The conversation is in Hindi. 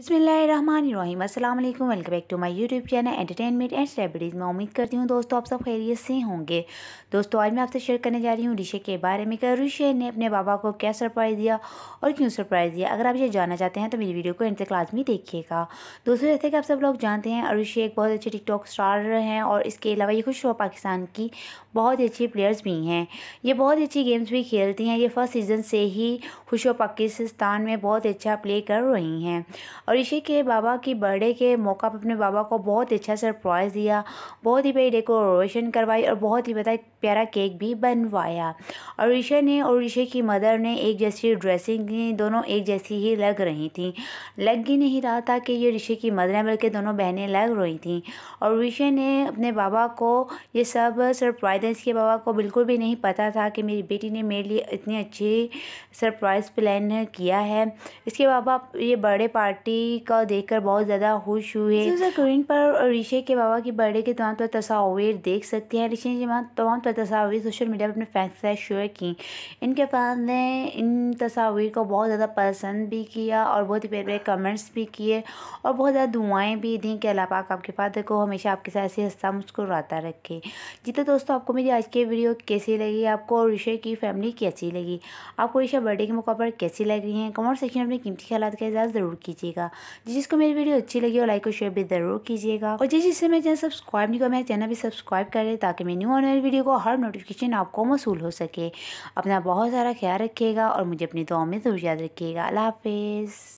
बसमीम अल्लाम welcome back to my YouTube channel entertainment and celebrities मैं उम्मीद करती हूँ दोस्तों आप सब खैरियत से होंगे दोस्तों आज मैं आपसे शेयर करने जा रही हूँ ऋषे के बारे में कि ऋषे ने अपने बाबा को क्या सरप्राइज़ दिया और क्यों सरप्राइज़ दिया अगर आप ये जानना चाहते हैं तो मेरी वीडियो को एंड तक लाजमी देखिएगा दोस्तों जैसे कि आप सब लोग जानते हैं ऋषे एक बहुत अच्छे टिकटॉक स्टार हैं और इसके अलावा ये खुश पाकिस्तान की बहुत अच्छी प्लेयर्स भी हैं ये बहुत अच्छी गेम्स भी खेलती हैं ये फर्स्ट सीज़न से ही खुश पाकिस्तान में बहुत अच्छा प्ले कर रही हैं और ऋषि के बाबा की बर्थडे के मौका पर अपने बाबा को बहुत अच्छा सरप्राइज़ दिया बहुत ही बड़ी डेकोरेशन करवाई और बहुत ही बता प्यारा केक भी बनवाया और ऋषा ने और ऋषि की मदर ने एक जैसी ड्रेसिंग की दोनों एक जैसी ही लग रही थी लग ही नहीं रहा था कि ये ऋषि की मदर है बल्कि दोनों बहनें लग रही थी और ऋषि ने अपने बाबा को ये सब सरप्राइज इसके बाबा को बिल्कुल भी नहीं पता था कि मेरी बेटी ने मेरे लिए इतनी अच्छी सरप्राइज़ प्लान किया है इसके बाबा ये बर्थडे पार्टी को देखकर बहुत ज़्यादा खुश हुए स्क्रीन पर ऋषि के बाबा की बर्थडे के तमाम पर तस्वीर देख सकते हैं ऋषि जी तमाम तस्वीर सोशल मीडिया पर अपने फैंस के साथ शेयर की इनके फैंस ने इन तस्वीर को बहुत ज़्यादा पसंद भी किया और बहुत ही प्यारे प्यारे कमेंट्स भी किए और बहुत ज़्यादा दुआएँ भी दी कि अल्लाह पाक आपके फादर को हमेशा आपके साथ ऐसे हंसता मुस्कुराता रखे जी तो दोस्तों आपको मेरी आज की वीडियो कैसी लगी आपको ऋषि की फैमिली कैसी लगी आपको ऋषि बर्थडे के मौका पर कैसी लग रही है कमेंट सेक्शन में अपने कीमती ख्याल का इजाज़ ज़रूर कीजिएगा जाएगा जिसको मेरी वीडियो अच्छी लगी हो लाइक और शेयर भी ज़रूर कीजिएगा और जिस जिससे मैं चैनल सब्सक्राइब नहीं कर मेरा चैनल भी सब्सक्राइब करें ताकि मैं न्यू आने वाली वीडियो को हर नोटिफिकेशन आपको मसूल हो सके अपना बहुत सारा ख्याल रखिएगा और मुझे अपनी दुआ में ज़रूर याद रखिएगा अल्लाह हाफिज़